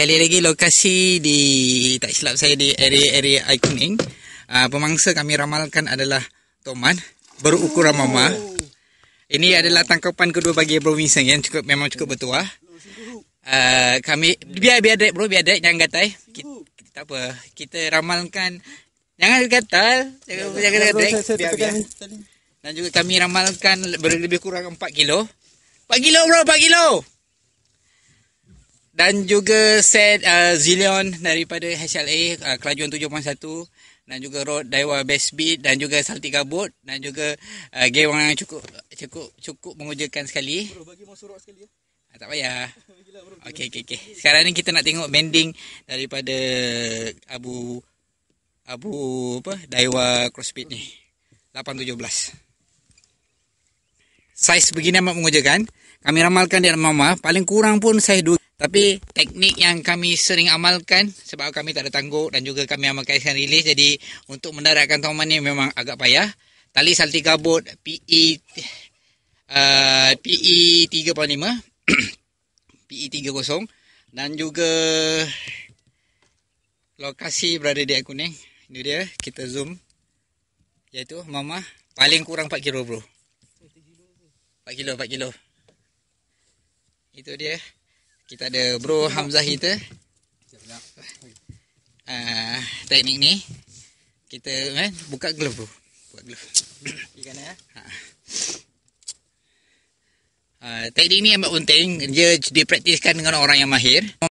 Sekali lagi lokasi di tak silap saya di area-area ikoning. Uh, ah, pemangsa kami ramalkan adalah Toman berukuran oh. mama. Ini adalah tangkapan kedua bagi Bro Vincent yang cukup memang cukup bertuah. Uh, kami biar biar dek bro biar dek jangan gatal. Eh. Kita, tak apa. Kita ramalkan jangan gatal. Jangan ya, jangan gatal. Dan juga kami ramalkan lebih kurang 4 kilo. 4 kilo bro, 4 kilo dan juga set uh, Zillion daripada HLA uh, kelajuan 7.1 dan juga Road Daiwa Best Beat dan juga Salty Kabut dan juga uh, Gewang yang cukup cukup cukup mengujakan sekali. Bro, bagi mahu sorok sekali ya. Ah, tak payah. okay. okey okey. Sekarang ni kita nak tengok bending daripada Abu Abu apa Daiwa Crossbeat ni. 817. Saiz begini amat mengujakan. Kami ramalkan dia mama paling kurang pun saya 2 tapi teknik yang kami sering amalkan sebab kami tak ada tangguh dan juga kami amalkan ASEAN release. Jadi untuk mendaratkan tuan ni memang agak payah. Tali salti kabut PE uh, PE 3.5 PE 3.0 dan juga lokasi berada di kuning. Ini dia kita zoom iaitu mama paling kurang 4 kilo bro. 4 kilo 4 kilo. Itu dia. Kita ada bro Hamzah kita. Uh, teknik ni kita eh, buka glove bro. Buat glove. Di kanan ya. Uh, teknik ni amat penting dia dipraktiskan dengan orang yang mahir.